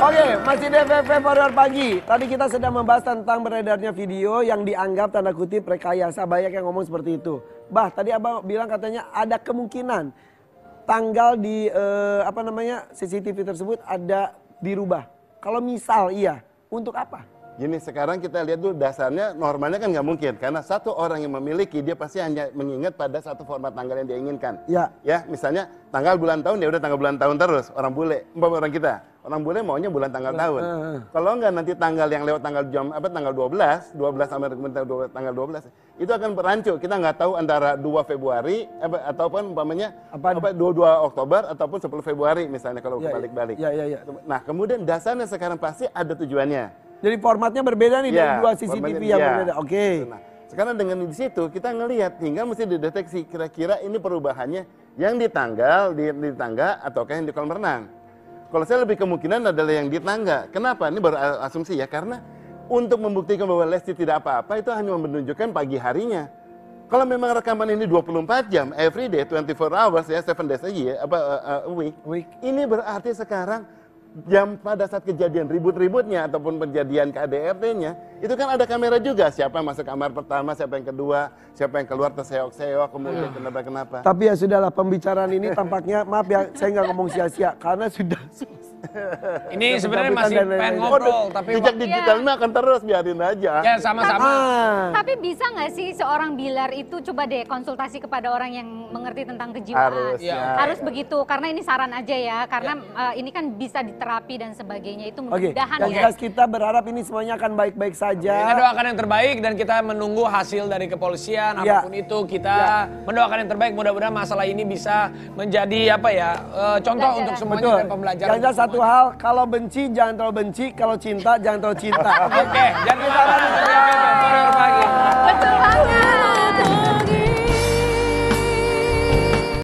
Oke, masih DVV Warrior Pagi. Tadi kita sedang membahas tentang beredarnya video yang dianggap tanda kutip rekayasa. Banyak yang ngomong seperti itu. Bah, tadi abang bilang katanya ada kemungkinan tanggal di eh, apa namanya CCTV tersebut ada dirubah. Kalau misal iya, untuk apa? Gini sekarang kita lihat dulu dasarnya normalnya kan nggak mungkin karena satu orang yang memiliki dia pasti hanya mengingat pada satu format tanggal yang dia inginkan. Ya. Ya misalnya tanggal bulan tahun ya udah tanggal bulan tahun terus orang bule, empat orang kita. Orang bule maunya bulan tanggal tahun. Ah, ah. Kalau enggak nanti tanggal yang lewat tanggal jam apa tanggal 12, 12 sampai kemudian tanggal 12 itu akan berancu. Kita nggak tahu antara 2 Februari apa, ataupun umpamanya apa, apa 22 Oktober ataupun 10 Februari misalnya kalau ya, ya. balik-balik. Ya, ya, ya. Nah, kemudian dasarnya sekarang pasti ada tujuannya. Jadi formatnya berbeda nih ya, dari dua CCTV yang ya. berbeda. Oke. Okay. Nah, sekarang dengan di situ kita ngelihat hingga mesti dideteksi kira-kira ini perubahannya yang di tanggal, di, di tangga ataukah yang di kolam renang. Kalau saya lebih kemungkinan adalah yang di tangga. Kenapa? Ini baru asumsi ya, karena untuk membuktikan bahwa Lesti tidak apa-apa itu hanya menunjukkan pagi harinya. Kalau memang rekaman ini 24 jam, every day, 24 hours ya, 7 days a year, apa, uh, uh, week. week. Ini berarti sekarang yang pada saat kejadian ribut-ributnya ataupun kejadian KDRT-nya itu kan ada kamera juga siapa yang masuk kamar pertama siapa yang kedua siapa yang keluar terseok-seok kemudian hmm. kenapa-kenapa tapi ya sudahlah pembicaraan ini tampaknya maaf ya saya nggak ngomong sia-sia karena sudah Ini sebenarnya masih pengen ngobrol, tapi jejak digitalnya akan terus biarin aja. Ya sama-sama. Tapi, tapi bisa nggak sih seorang bilar itu coba deh konsultasi kepada orang yang mengerti tentang kejiwaan? Harus, iya, ya. harus ya. begitu karena ini saran aja ya, karena ya. Uh, ini kan bisa diterapi dan sebagainya itu mudah-mudahan okay. ya. Jelas kita berharap ini semuanya akan baik-baik saja. Kita doakan yang terbaik dan kita menunggu hasil dari kepolisian ya. apapun itu kita ya. mendoakan yang terbaik mudah-mudahan masalah ini bisa menjadi apa ya uh, contoh Belajaran. untuk semuanya Betul. dan pembelajaran satu hal, kalau benci jangan terlalu benci, kalau cinta jangan terlalu cinta. Oke, jangan kita lagi.